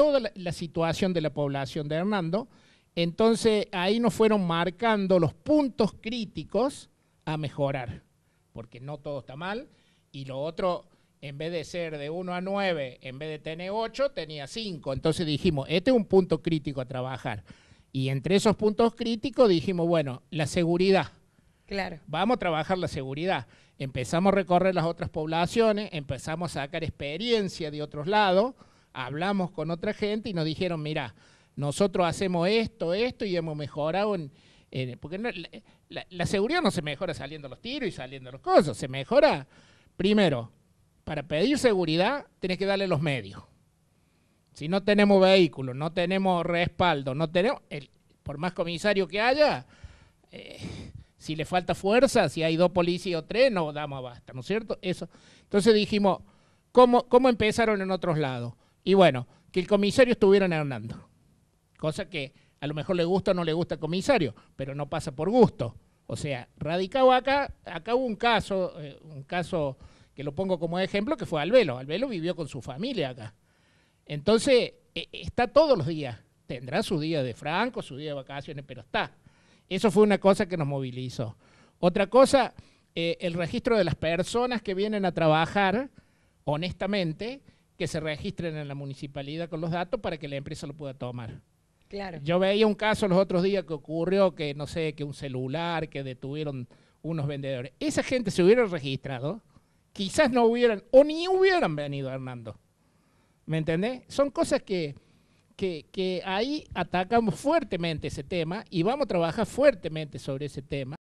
toda la, situación de la población de Hernando. Entonces ahí nos fueron marcando los puntos críticos a mejorar, porque no todo está mal. Y lo otro, en vez de ser de 1 a 9, en vez de tener 8, tenía 5. Entonces dijimos, este es un punto crítico a trabajar. Y entre esos puntos críticos dijimos, bueno, la seguridad. Claro. Vamos a trabajar la seguridad. Empezamos a recorrer las otras poblaciones, empezamos a sacar experiencia de otros lados hablamos con otra gente y nos dijeron, mira, nosotros hacemos esto, esto y hemos mejorado en... porque la, seguridad no se mejora saliendo los tiros y saliendo los cosas, se mejora primero. Para pedir seguridad tenés que darle los medios. Si no tenemos vehículos, no tenemos respaldo, no tenemos, el, por más comisario que haya, eh, si le falta fuerza, si hay dos policías o tres, no damos basta, ¿no es cierto? Eso. Entonces dijimos, ¿cómo, cómo empezaron en otros lados? Y bueno, que el comisario estuviera Hernando. Cosa que a lo mejor le gusta o no le gusta al comisario, pero no pasa por gusto. O sea, radicado acá, acá hubo un caso, eh, un caso que lo pongo como ejemplo, que fue Albelo. Albelo vivió con su familia acá. Entonces, eh, está todos los días. Tendrá su día de franco, su día de vacaciones, pero está. Eso fue una cosa que nos movilizó. Otra cosa, eh, el registro de las personas que vienen a trabajar, honestamente, que se registren en la municipalidad con los datos para que la empresa lo pueda tomar. Claro. Yo veía un caso los otros días que ocurrió que, no sé, que un celular, que detuvieron unos vendedores. Esa gente se hubiera registrado, quizás no hubieran, o ni hubieran venido, Hernando. ¿Me entendés? Son cosas que, que, que ahí atacamos fuertemente ese tema y vamos a trabajar fuertemente sobre ese tema.